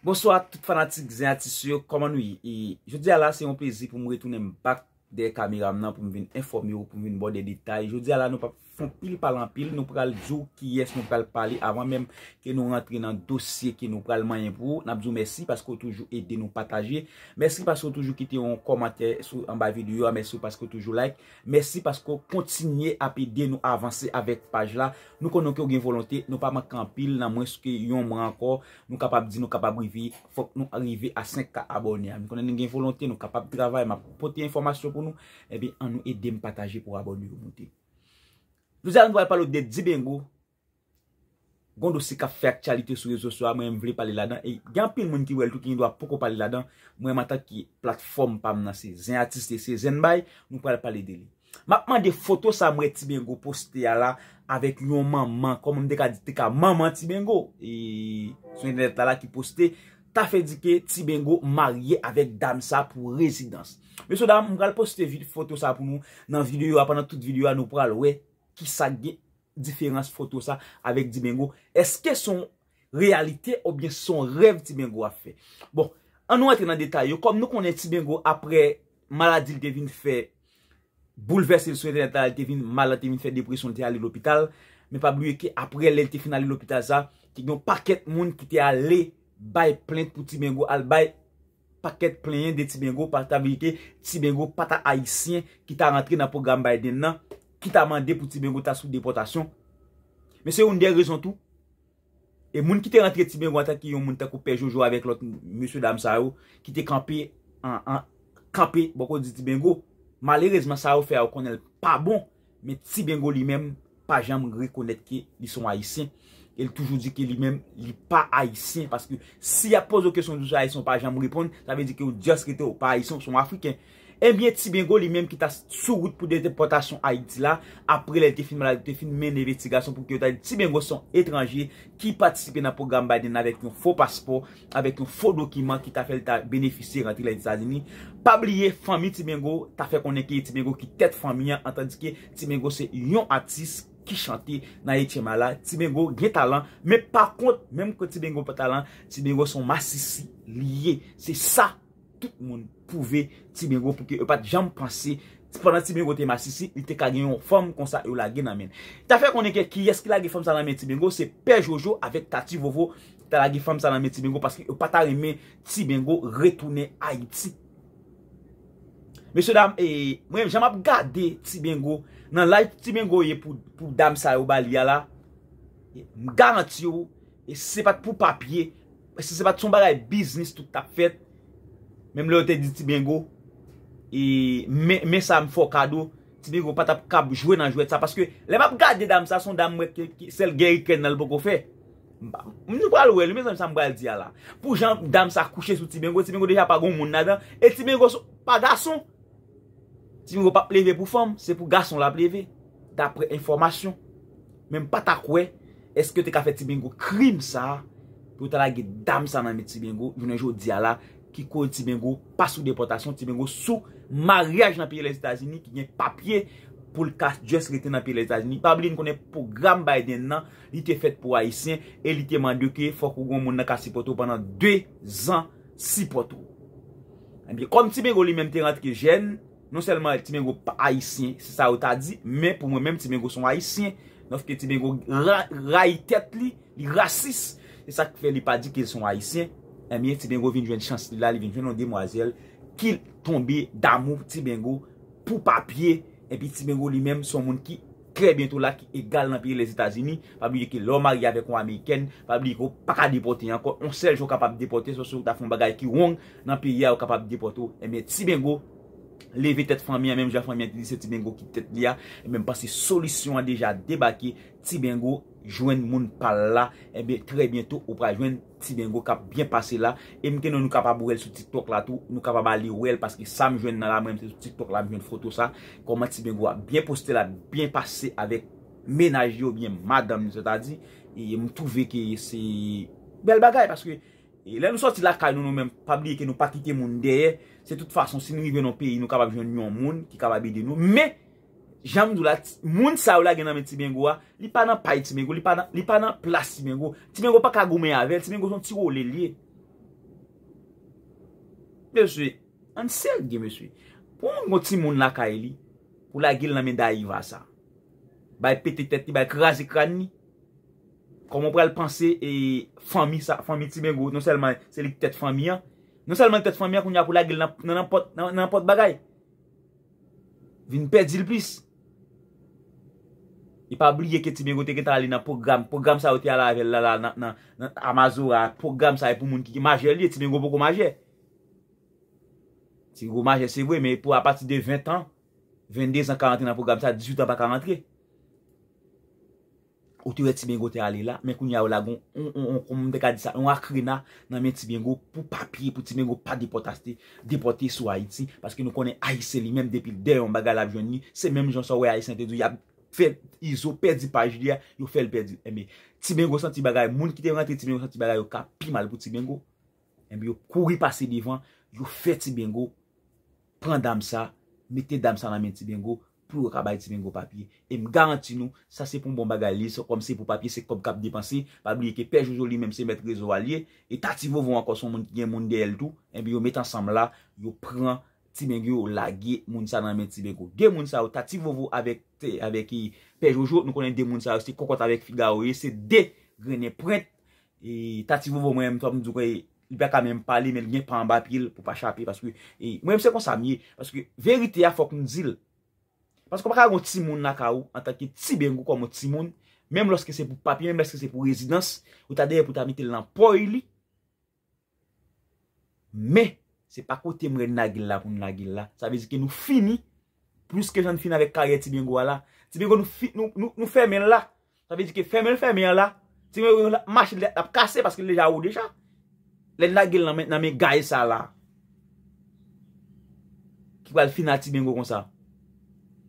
Bonswa, tout fanatik, zeyn atisyo, koman nou yi? Jodi ala se yon plezi pou mwen retounen mbak de kameram nan pou mwen vin informe ou pou mwen vin bon de detay. Jodi ala nou pa... pou pil palan pil nou pral djou ki yes nou pral pali avan menm ke nou rentre nan dosye ki nou pral manyen pou. Na bzou mersi paskou toujou ede nou pataje. Mersi paskou toujou kite yon komate sou an ba videyo. Mersi paskou toujou like. Mersi paskou kontinye apide nou avanse avek paj la. Nou konon ke ou gen volante nou palan kan pil nan mwen sou ke yon mwen akor. Nou kapab di nou kapab revi fok nou arrive a 5k abonye. Nou konon gen volante nou kapab travay ma poti informasyon pou nou. Ebi eh an nou ede m pataje pou abonye yon moun te. Nou zè an nou wè palo de Dibengo, gondou se ka fèk chalite sou ye soswa, mwen mwè pali la dan. E yon pil mwen ki wè loutou ki yon dwa poko pali la dan, mwen mwè mata ki platform pam nan se zen artiste, se zen bay, mwen pali pali dele. Mapman de foto sa mwen Dibengo poste ya la, avèk yon maman, kom mwen de ka dite ka maman Dibengo, e sou yon net la la ki poste, ta fè dike Dibengo marye avèk dam sa pou rezidans. Mwen so da mwen kal poste vide foto sa pou nou nan videyo, apan nan tout videyo an nou pralowe, ki sa gen diferans foto sa avek Dibengo, eske son realite ou bien son rev Dibengo a fe, bon an nou etre nan detay yo, kom nou konen Dibengo apre maladi li te vin fe bouleverse li sou etre nan tal maladi li te vin fe depresyon li te ale l'opital me pa blu eke apre lel te fin ale l'opital za, ki genon paket moun ki te ale bay plente pou Dibengo al bay paket plenye de Dibengo, pa tabi eke Dibengo pata aisyen ki ta rentre na program bay den nan Ki ta mande pou Ti Bengo ta sou depotasyon. Men se yon dey rezon tou. E moun ki te rentre Ti Bengo ata ki yon moun ta koupe jojo avèk lòt monsye dam Sao. Ki te kampe bokou di Ti Bengo. Malerezman Sao fe a konel pa bon. Men Ti Bengo li men pajam rekonet ki li son haisyen. El toujou di ki li men li pa haisyen. Si ya poz ou kesyon li son haisyen pa jan moun repon. Ta ve di ki ou dios ki te ou pa haisyen son afriken. E eh mwen Ti Bengo li menm ki ta sou gout pou detepotasyon Haidila apre lèl te finman lèl te finmen evitigasyon pou ki yo ta li Ti Bengo son etranjye ki patisipe nan program Biden avèk yon fo paspo, avèk yon fo dokiman ki ta fèl ta benefise rentri lèl disazini. Pabliye, fami Ti Bengo ta fè konenkeye Ti Bengo ki tèt faminyan antandike Ti Bengo se yon atis ki chante nan yetyema la. Ti Bengo gen talan, men pa kont, menm kon Ti Bengo pe talan, Ti Bengo son masisi liye. Se sa! tout moun pouve tibengo pouke e pat jam pransi pwana tibengo te masisi, ite kage yon fom konsa yo lage namen. Ta fe konen ke ki, yes ki lage fom saname tibengo, se pe Jojo avet Tati Vovo talage fom saname tibengo paske e pat arime tibengo retoune Haiti. Mese dam, mwen jama ap gade tibengo nan laj tibengo ye pou dam sa yo bali ya la, m garanti yo, se pat pou papye, se pat son bagay biznis touta fet, Mem lè ou te di tibengo, e men sa m fò kado, tibengo pat ap kab jwè nan jwè tsa, paske lè map gade dam sa son dam mwèk, sel gèri kèn nan lè bo kò fè, mba, mwen nou bral wè, lè men sa m bral di ala. Pou jan dam sa kouche sou tibengo, tibengo deja pa goun moun nan dan, e tibengo pa gason, tibengo pa pleve pou fòm, se pou gason la pleve, dapre informasyon, men pat akwe, eske te ka fè tibengo krim sa, pou tala ge dam sa nan me tibengo, jwè nan jwè di ala, ki kon ti bengo pasou deportasyon, ti bengo sou mariage nan piye le Zitazini, ki gen papye pou l'kas just reten nan piye le Zitazini. Pabli, n konen pou gram bayden nan, li te fet pou haisyen, e li te mandeke fokou goun moun na kasi potou panan 2 an si potou. Anbye, eh kon ti bengo li menm te rent ke jen, non selman ti bengo pa haisyen, se sa ou ta di, men pou mwen menm ti bengo son haisyen, nof ke ti bengo ray tet li, li rasis, se sa ki fe li pa di ke son haisyen, E miye Tibengo vinjwen chansil la, vinjwen yon demwazel, kil tombe damou Tibengo pou papye. E pi Tibengo li menm son moun ki kre bento la, ki egal nan piye les Etats-Uni, pa biye ki lor mari avek ou Ameriken, pa biye ki ou pak a depote yanko, on selj ou kapap depote, sosyo ou ta fon bagay ki wong, nan piye ya ou kapap depote ou. E miye Tibengo leve tet fami, a menm jou a fami ati dise Tibengo ki tet li ya, a menm pasi solisyon a deja debake Tibengo, jwen moun pal la, ebe eh tre bientou ou pra jwen ti bengo kap byen pase la, e mke nou nou kapab ou el sou TikTok la tou, nou kapab a li ou el, paske sa m jwen nan la mre mte sou TikTok la, m jwen foto sa, koma ti bengo a byen poste la byen pase avek menaj yo, byen madame se ta di, e m touve ki se bel bagay, paske, e lè nou soti la ka, nou nou men pabliye ki nou pa kike moun deye, se tout fason si nou y venon pi, nou kapab jwen moun moun, ki kapab ide nou, MEH Jamdou la, moun sa ou la gen anme tibengo a, li pa nan pay tibengo, li pa nan plas tibengo, tibengo pa kagoumen avel, tibengo son tirole liye. Mè mswe, anseg gen mè mswe, pou moun gò ti moun la ka e li, ou la gel nanmen da yiva sa. Bay peti tet li, bay krasi kran ni. Koman prel panse e fami sa, fami tibengo, non selman se li tet fami ya. Non selman tet fami ya koun ya ou la gel nan apot bagay. Vin pedi li plis. Y pa bliye ke tibengo teke tali nan program. Program sa ou te ala vel la la nan amazora. Program sa e pou moun ki ki maje liye tibengo pou kou maje. Tibengo maje se vwe men pou a pati de 20 an. 22 an 40 nan program sa 18 an pa 43. Ou te we tibengo te ali la men koun ya ou la gon. On akri nan men tibengo pou papye. Pou tibengo pa depotaste. Depote sou Haiti. Paske nou konen Aïsé li. Mem depi der yon bagal ap jouni. Se mem jonsan wè Aïsé te dou yabou. Fèl izo, perdi paj liya, yo fèl perdi. Eme, eh, tibengo san tibagay, moun ki te rentri tibengo san tibagay, yo kapi mal pou tibengo. Eme, eh, yo kouri pase divan, yo fè tibengo, pren damsa, mette damsa nan men tibengo, pou yo kabay tibengo papye. Eme, garanti nou, sa se pou mbomba gali, se kom se pou papye, se kop kap dipansi, pabliye ke pej yo zoli, memse met rezo alie, e ta tivovou an konson moun, gen moun de el tou, eme, eh, yo met ansam la, yo pren tibengyo la, gen moun sa nan men tibengo. Gen moun sa, yo ta tivovou avek. Avè ki pej oujou. Nou konen demoun sa. Avè ki kokot avèk figawè. Se de grenè prent. E tativo vò mwen mwen mèm ton. Mwen mwen mwen mwen mwen mwen mwen mwen. Po pachapè. Pas wè mwen mwen mwen mwen mwen. Pas wè mwen mwen mwen. Verite ya fòk nou zil. Pas wè mwen mwen mwen mwen. Pas wè mwen mwen mwen. Mwen mwen mwen mwen. Mwen mwen mwen mwen. Mwen mwen mwen mwen. An tanke ti bèngou kon mwen ti moun. Mèm lòske se pou papi. Mèm lòske Plus ke jan fin ave karye ti bengo wala. Ti bengo nou femen la. Sa ve di ke femen femen la. Ti bengo yon la, mashe lè ap kase paske lè ja ou deja. Lè la gèl nan men gaye sa la. Ki wale fina ti bengo kon sa.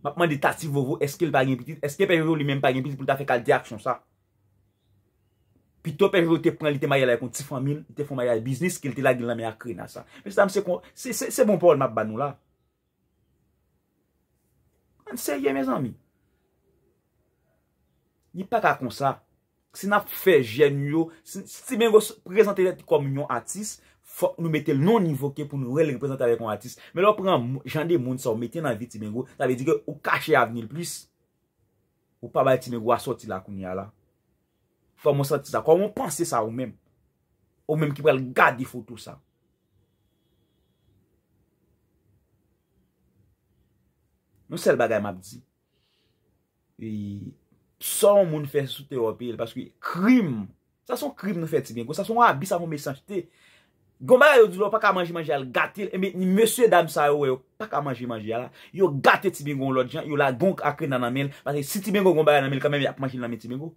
Map man de ta ti vovo, eske l pa gen piti. Eske pe mè yon lè men pa gen piti pou ta fe kal di aksyon sa. Pi to pe mè yon te pren lè te maye la yon ti famil, te fon maye a biznis, ke lè te la gèl nan men akre na sa. Mè se dam se kon, se bon pòl map ban nou la. Nseye me zan mi? Ni pa ka kon sa. Se na fe jen yo, se ti bengo prezante yon atis, nou mette non nivoke pou nou rele prezante yon atis. Men lo preman jan de moun sa ou mette nan vi ti bengo, ta li dike ou kache avni l plus. Ou pa bale ti bengo a soti la koun ya la. Fwa monsan ti sa. Kwa monsan se sa ou men. Ou men ki prel gade foto sa. Nou se l bagay m ap di, e, son moun fè soute w ap el, paskou krim, sa son krim nou fè tibengo, sa son wabi sa moun mesanj, te, gomba yo di lo, pa ka manji manji al, gati el, eme, ni mè sè dam sa yo yo, pa ka manji manji al, yo gati tibengo lò di jan, yo la gonk akri nan amel, paskou si tibengo gomba an amel, kame mi ap manji nan mi tibengo,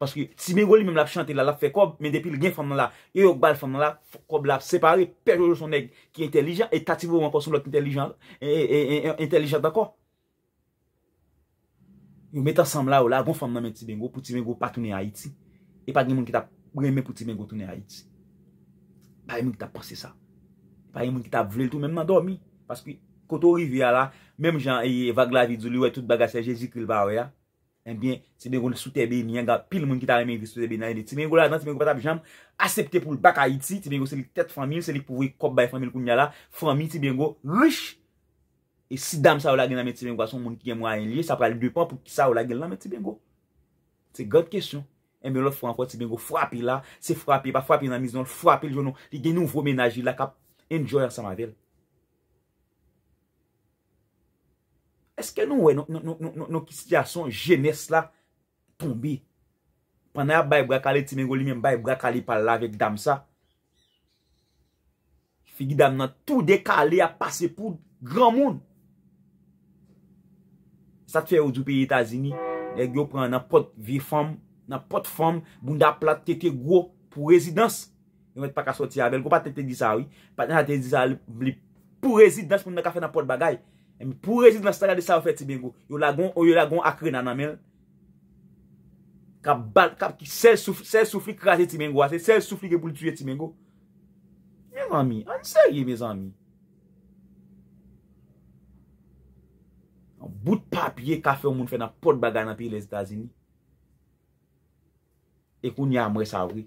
Paske ti bengo li menm lap chante la, lap fe kob, men depil gen fòm nan la, e yon bal fòm nan la, kob lap separe, perjou yon son neg ki intelijan, e tativo yon konsum lòk intelijan, e intelijan d'akor. Yon met ansam la ou oh, la, gon fòm nan men ti bengo pou ti bengo patounen Haiti, e pa gen moun ki tap, ou gen men pou ti bengo tounen Haiti. Pa yon moun ki tap pase sa. Pa yon moun ki tap vle l'tou menm nan domi. Paske koto rivya la, menm jan evag la vidzou li, wè tout bagasè, jesikri lva wè ya. Enbyen, eh ti bengo, sou tebe, nyan ga pil moun ki ta reme investousebe nan yede. Ti bengo la nan, ti bengo, patap jam, asepte pou l baka iti, ti bengo, se li tet famil, se li pouvri kop bay famil koun nyal la, famil, ti bengo, lèch. E si dam sa ou la gen nan men, ti bengo, ason moun ki gen mwa en liye, sa pral depan pou ki sa ou la gen nan men, ti bengo. Ti gade kesyon. Enbyen, lot fwa an kwa, ti bengo, fwa api la, se fwa api, pa fwa api nan mizon, fwa api l jounon, li gen nou vromenajil la kap, enjoyan sa mavel. Eske nou we nou kistiyasyon jenese la tombi? Panan ya baybrakale ti men goli men baybrakale pala vek dam sa? Figi dam nan tou dekale a pase pou gran moun. Sa te fe ou dupi Etasini e gyo pran nan pot vifam nan pot fam bunda plat tete gwo pou rezidans yon wet pa ka soti abel gyo pa tete dizawi paten sa tete dizawi blip pou rezidans moun men ka fe nan pot bagay E mi pou rejit nan stagade sa ou fe ti bengo, yo lagon akre nan namel. Kap ki sel soufli krasi ti bengo, sel soufli ge pou li tuye ti bengo. E mami, anser ye me zanmi. Bout papye kafe ou moun fe na pot bagay nan pi le zidazini. E kou nyamre sa avri.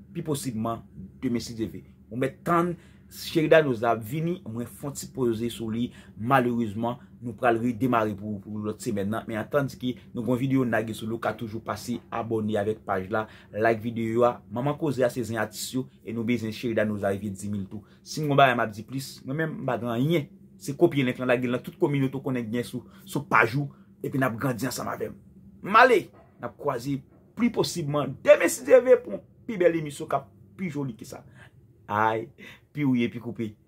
Pi posibman de mesi de ve. Mwen tan, shirida nou za vini, mwen fon ti poze sou li. Malourizman, nou pral ri demare pou lot semen nan. Men atan di ki, nou kon videyo nagi sou lou ka toujou pasi. Aboni avek paj la, like videyo yo a. Maman koze a sezen atisyou, e nou bezen shirida nou za e vini 10.000 tou. Si mwen ba yon ma di plis, mwen mwen bagan yon. Se kopye lèk lan, lèk lèk lèk lèk, tout kominyo tou konen gnen sou. Sou paj ou, epi nap grandian sa ma vem. Male, nap kwaze pri posibman de mesi de ve poum. Pi beli mi soka pi joli ki sa. Ay, pi ouye pi koupey.